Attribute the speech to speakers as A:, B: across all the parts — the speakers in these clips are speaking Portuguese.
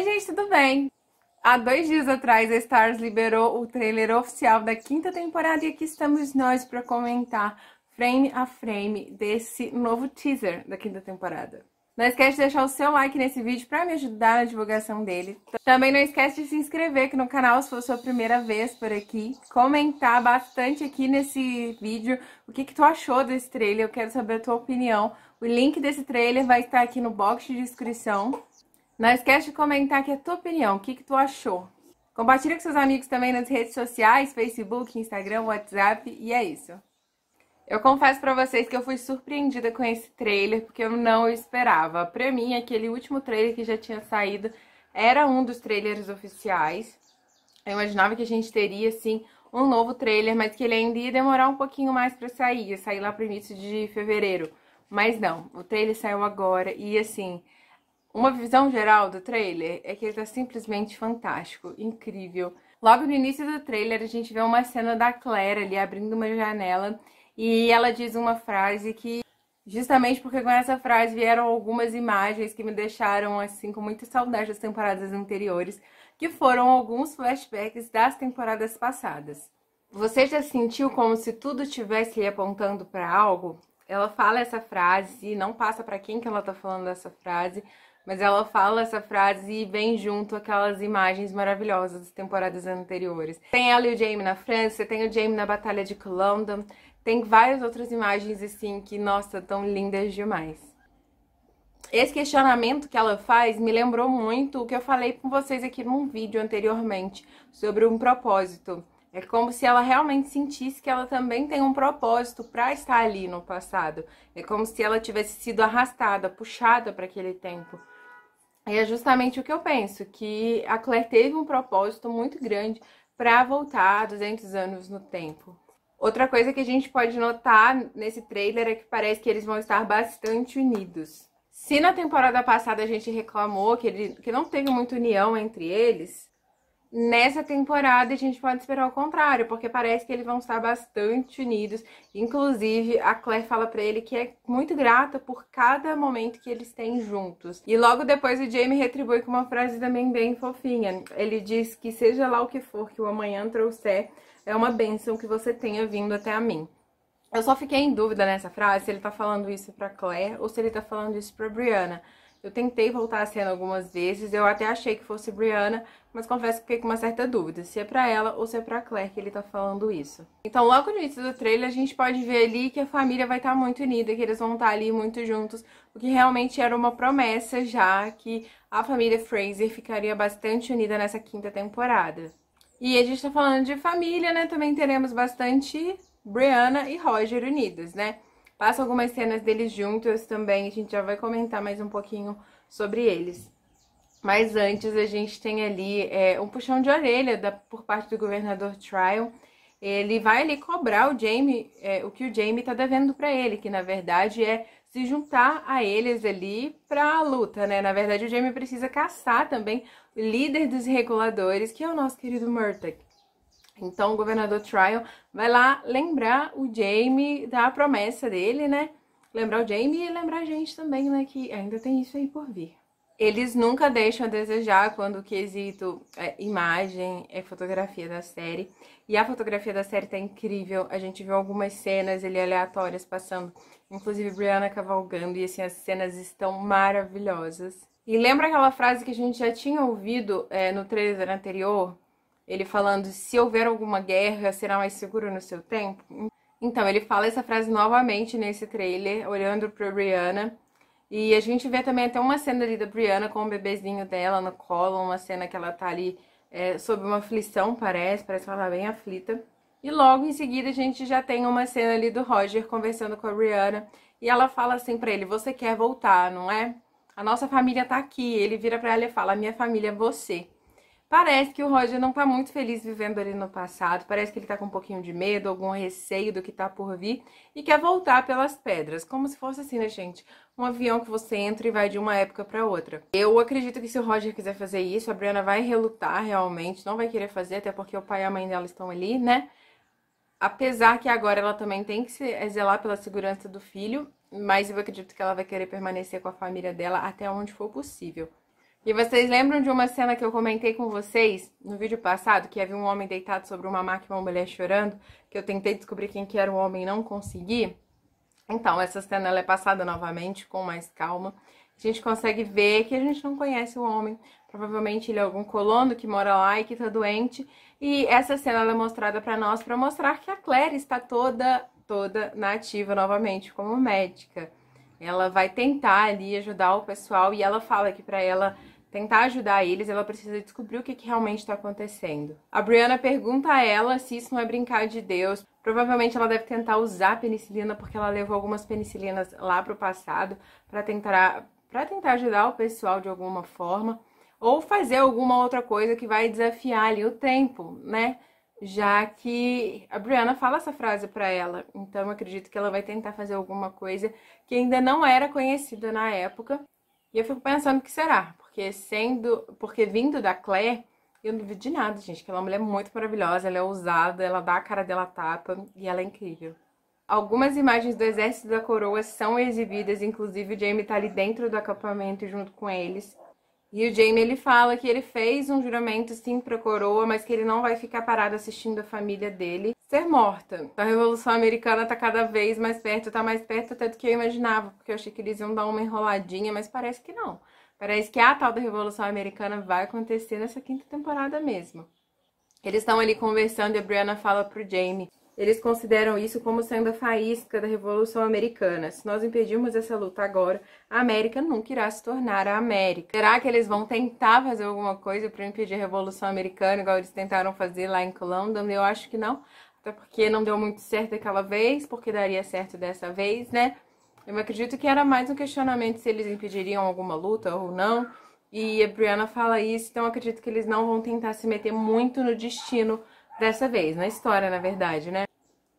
A: Oi, gente, tudo bem? Há dois dias atrás, a Stars liberou o trailer oficial da quinta temporada e aqui estamos nós para comentar frame a frame desse novo teaser da quinta temporada. Não esquece de deixar o seu like nesse vídeo para me ajudar na divulgação dele. Também não esquece de se inscrever aqui no canal se for sua primeira vez por aqui. Comentar bastante aqui nesse vídeo o que, que tu achou desse trailer, eu quero saber a tua opinião. O link desse trailer vai estar aqui no box de descrição. Não esquece de comentar aqui a tua opinião, o que, que tu achou. Compartilha com seus amigos também nas redes sociais, Facebook, Instagram, WhatsApp e é isso. Eu confesso para vocês que eu fui surpreendida com esse trailer porque eu não esperava. Para mim, aquele último trailer que já tinha saído era um dos trailers oficiais. Eu imaginava que a gente teria assim um novo trailer, mas que ele ainda ia demorar um pouquinho mais para sair, ia sair lá pro início de fevereiro. Mas não, o trailer saiu agora e assim, uma visão geral do trailer é que ele tá simplesmente fantástico, incrível. Logo no início do trailer, a gente vê uma cena da Claire ali abrindo uma janela e ela diz uma frase que, justamente porque com essa frase vieram algumas imagens que me deixaram assim com muita saudade das temporadas anteriores, que foram alguns flashbacks das temporadas passadas. Você já sentiu como se tudo estivesse lhe apontando para algo? Ela fala essa frase e não passa para quem que ela tá falando essa frase, mas ela fala essa frase e vem junto aquelas imagens maravilhosas das temporadas anteriores. Tem ela e o Jamie na França, tem o Jamie na Batalha de Colombo, tem várias outras imagens assim que, nossa, tão lindas demais. Esse questionamento que ela faz me lembrou muito o que eu falei com vocês aqui num vídeo anteriormente sobre um propósito. É como se ela realmente sentisse que ela também tem um propósito para estar ali no passado. É como se ela tivesse sido arrastada, puxada para aquele tempo. E é justamente o que eu penso, que a Claire teve um propósito muito grande para voltar 200 anos no tempo. Outra coisa que a gente pode notar nesse trailer é que parece que eles vão estar bastante unidos. Se na temporada passada a gente reclamou que, ele, que não teve muita união entre eles, Nessa temporada a gente pode esperar o contrário, porque parece que eles vão estar bastante unidos. Inclusive, a Claire fala para ele que é muito grata por cada momento que eles têm juntos. E logo depois o Jamie retribui com uma frase também bem fofinha. Ele diz que seja lá o que for que o amanhã trouxer, é uma bênção que você tenha vindo até a mim. Eu só fiquei em dúvida nessa frase se ele tá falando isso para Claire ou se ele tá falando isso para Brianna. Eu tentei voltar a cena algumas vezes, eu até achei que fosse Brianna, mas confesso que fiquei com uma certa dúvida, se é pra ela ou se é pra Claire que ele tá falando isso. Então logo no início do trailer a gente pode ver ali que a família vai estar tá muito unida, que eles vão estar tá ali muito juntos, o que realmente era uma promessa já que a família Fraser ficaria bastante unida nessa quinta temporada. E a gente tá falando de família, né, também teremos bastante Brianna e Roger unidas, né? Passa algumas cenas deles juntos também, a gente já vai comentar mais um pouquinho sobre eles. Mas antes a gente tem ali é, um puxão de orelha da, por parte do governador Trial. Ele vai ali cobrar o Jamie, é, o que o Jamie está devendo para ele, que na verdade é se juntar a eles ali para a luta, né? Na verdade o Jamie precisa caçar também o líder dos reguladores, que é o nosso querido Murdoch. Então, o governador Tryon vai lá lembrar o Jamie da promessa dele, né? Lembrar o Jamie e lembrar a gente também, né? Que ainda tem isso aí por vir. Eles nunca deixam a desejar quando o quesito é, imagem é fotografia da série. E a fotografia da série tá incrível. A gente viu algumas cenas ele aleatórias passando, inclusive Brianna cavalgando, e assim, as cenas estão maravilhosas. E lembra aquela frase que a gente já tinha ouvido é, no trailer anterior? ele falando: se houver alguma guerra, será mais seguro no seu tempo? Então, ele fala essa frase novamente nesse trailer, olhando para Brianna. E a gente vê também até uma cena ali da Brianna com o bebezinho dela no colo, uma cena que ela tá ali é, sob uma aflição, parece, parece que ela tá bem aflita. E logo em seguida a gente já tem uma cena ali do Roger conversando com a Brianna e ela fala assim para ele: "Você quer voltar, não é? A nossa família tá aqui". Ele vira para ela e fala: "Minha família é você". Parece que o Roger não está muito feliz vivendo ali no passado, parece que ele está com um pouquinho de medo, algum receio do que está por vir e quer voltar pelas pedras, como se fosse assim, né, gente? Um avião que você entra e vai de uma época para outra. Eu acredito que se o Roger quiser fazer isso, a Brianna vai relutar realmente, não vai querer fazer, até porque o pai e a mãe dela estão ali, né? Apesar que agora ela também tem que se zelar pela segurança do filho, mas eu acredito que ela vai querer permanecer com a família dela até onde for possível. E vocês lembram de uma cena que eu comentei com vocês no vídeo passado, que havia um homem deitado sobre uma máquina e uma mulher chorando, que eu tentei descobrir quem que era o homem e não consegui? Então, essa cena ela é passada novamente com mais calma. A gente consegue ver que a gente não conhece o homem. Provavelmente ele é algum colono que mora lá e que tá doente. E essa cena ela é mostrada para nós para mostrar que a Claire está toda, toda na ativa novamente como médica. Ela vai tentar ali ajudar o pessoal e ela fala que para ela tentar ajudar eles, ela precisa descobrir o que, que realmente está acontecendo. A Brianna pergunta a ela se isso não é brincar de Deus. Provavelmente ela deve tentar usar a penicilina, porque ela levou algumas penicilinas lá para o passado para tentar, para tentar ajudar o pessoal de alguma forma. Ou fazer alguma outra coisa que vai desafiar ali o tempo, né? Já que a Brianna fala essa frase para ela, então eu acredito que ela vai tentar fazer alguma coisa que ainda não era conhecida na época. E eu fico pensando que será, porque porque sendo, porque vindo da Claire, eu não duvido de nada, gente, que ela é uma mulher muito maravilhosa, ela é ousada, ela dá a cara dela tapa e ela é incrível. Algumas imagens do exército da coroa são exibidas, inclusive o Jamie tá ali dentro do acampamento junto com eles. E o Jamie ele fala que ele fez um juramento sim pra coroa, mas que ele não vai ficar parado assistindo a família dele ser morta. Então, a Revolução Americana tá cada vez mais perto, tá mais perto até do que eu imaginava, porque eu achei que eles iam dar uma enroladinha, mas parece que não. Parece que a tal da Revolução Americana vai acontecer nessa quinta temporada mesmo. Eles estão ali conversando e a Brianna fala pro Jamie. Eles consideram isso como sendo a faísca da Revolução Americana. Se nós impedirmos essa luta agora, a América nunca irá se tornar a América. Será que eles vão tentar fazer alguma coisa para impedir a Revolução Americana, igual eles tentaram fazer lá em Colômbia? Eu acho que não. Até porque não deu muito certo aquela vez, porque daria certo dessa vez, né? Eu acredito que era mais um questionamento se eles impediriam alguma luta ou não. E a Brianna fala isso, então acredito que eles não vão tentar se meter muito no destino dessa vez, na história, na verdade, né?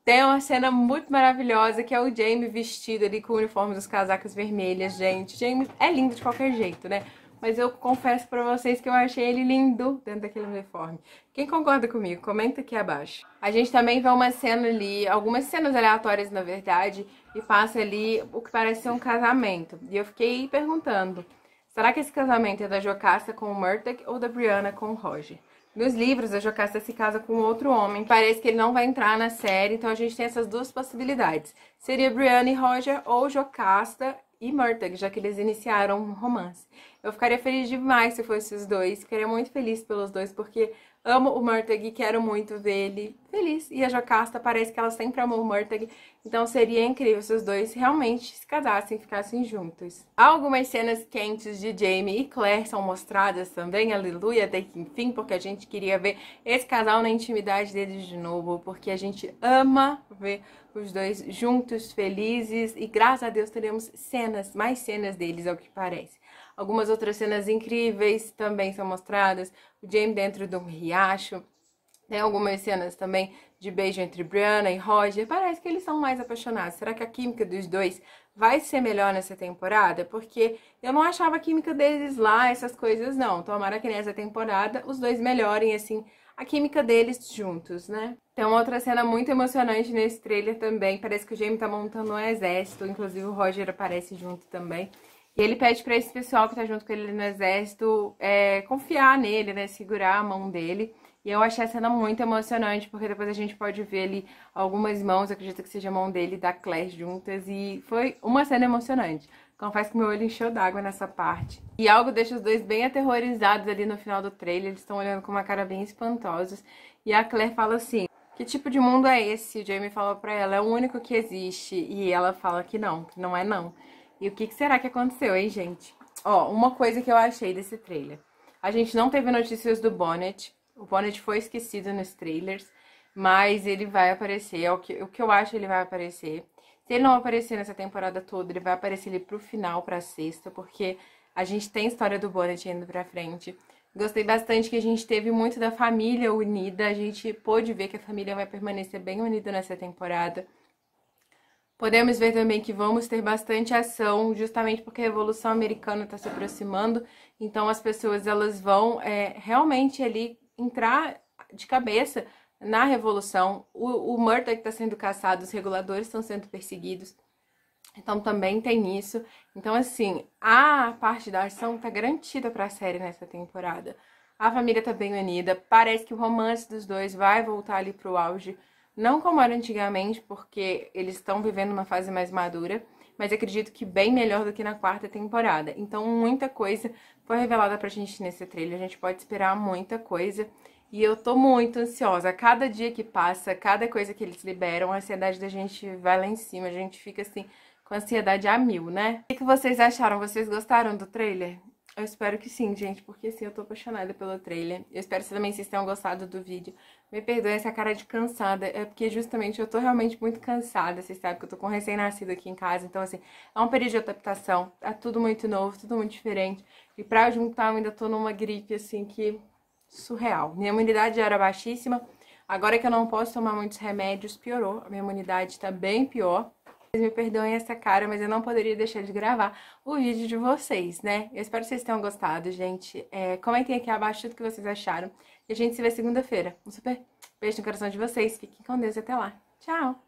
A: Tem uma cena muito maravilhosa que é o Jamie vestido ali com o uniforme dos casacas vermelhas, gente. Jamie é lindo de qualquer jeito, né? mas eu confesso para vocês que eu achei ele lindo dentro daquele uniforme. Quem concorda comigo, comenta aqui abaixo. A gente também vê uma cena ali, algumas cenas aleatórias na verdade, e passa ali o que parece ser um casamento. E eu fiquei perguntando, será que esse casamento é da Jocasta com o Murdoch ou da Brianna com o Roger? Nos livros, a Jocasta se casa com outro homem. Parece que ele não vai entrar na série, então a gente tem essas duas possibilidades. Seria Brianna e Roger ou Jocasta e Murtag, já que eles iniciaram um romance. Eu ficaria feliz demais se fossem os dois. Ficaria muito feliz pelos dois, porque amo o Murtag, quero muito ver ele feliz. E a Jocasta parece que ela sempre amou o Murtag. Então seria incrível se os dois realmente se casassem e ficassem juntos. Algumas cenas quentes de Jamie e Claire são mostradas também, aleluia, até que enfim, porque a gente queria ver esse casal na intimidade deles de novo, porque a gente ama ver os dois juntos, felizes, e graças a Deus teremos cenas, mais cenas deles, ao que parece. Algumas outras cenas incríveis também são mostradas. O Jamie dentro de um riacho. Tem algumas cenas também de beijo entre Brianna e Roger. Parece que eles são mais apaixonados. Será que a química dos dois vai ser melhor nessa temporada? Porque eu não achava a química deles lá, essas coisas não. Tomara que nessa temporada os dois melhorem, assim, a química deles juntos, né? Tem uma outra cena muito emocionante nesse trailer também. Parece que o Jamie tá montando um exército, inclusive o Roger aparece junto também. E ele pede para esse pessoal que está junto com ele no exército é, confiar nele, né? Segurar a mão dele. E eu achei a cena muito emocionante, porque depois a gente pode ver ali algumas mãos, acredito que seja a mão dele e da Claire juntas, e foi uma cena emocionante. Confesso que meu olho encheu d'água nessa parte. E algo deixa os dois bem aterrorizados ali no final do trailer, eles estão olhando com uma cara bem espantosa. e a Claire fala assim, que tipo de mundo é esse? O Jamie fala pra ela, é o único que existe, e ela fala que não, que não é não. E o que, que será que aconteceu, hein, gente? Ó, uma coisa que eu achei desse trailer. A gente não teve notícias do Bonnet. O Bonnet foi esquecido nos trailers, mas ele vai aparecer. É o que, o que eu acho ele vai aparecer. Se ele não aparecer nessa temporada toda, ele vai aparecer ali pro final, pra sexta, porque a gente tem história do Bonnet indo pra frente. Gostei bastante que a gente teve muito da família unida. A gente pôde ver que a família vai permanecer bem unida nessa temporada. Podemos ver também que vamos ter bastante ação, justamente porque a Revolução Americana está se aproximando, então as pessoas elas vão é, realmente ali entrar de cabeça na Revolução. O, o Murdoch está sendo caçado, os reguladores estão sendo perseguidos, então também tem isso. Então, assim, a parte da ação está garantida para a série nessa temporada. A família está bem unida, parece que o romance dos dois vai voltar ali o auge. Não como era antigamente, porque eles estão vivendo uma fase mais madura, mas acredito que bem melhor do que na quarta temporada. Então, muita coisa foi revelada pra gente nesse trailer. A gente pode esperar muita coisa. E eu tô muito ansiosa. Cada dia que passa, cada coisa que eles liberam, a ansiedade da gente vai lá em cima. A gente fica assim, com ansiedade a mil, né? O que vocês acharam? Vocês gostaram do trailer? Eu espero que sim, gente, porque assim, eu tô apaixonada pelo trailer. Eu espero que também vocês tenham gostado do vídeo. Me perdoem essa cara de cansada, é porque justamente eu tô realmente muito cansada, vocês sabem que eu tô com recém-nascido aqui em casa, então assim, é um período de adaptação, tá tudo muito novo, tudo muito diferente. E pra juntar, eu ainda tô numa gripe, assim, que surreal. Minha imunidade já era baixíssima, agora que eu não posso tomar muitos remédios, piorou. A minha imunidade tá bem pior. Vocês me perdoem essa cara, mas eu não poderia deixar de gravar o vídeo de vocês, né? Eu espero que vocês tenham gostado, gente. É, comentem aqui abaixo tudo que vocês acharam. E a gente se vê segunda-feira. Um super beijo no coração de vocês. Fiquem com Deus e até lá. Tchau!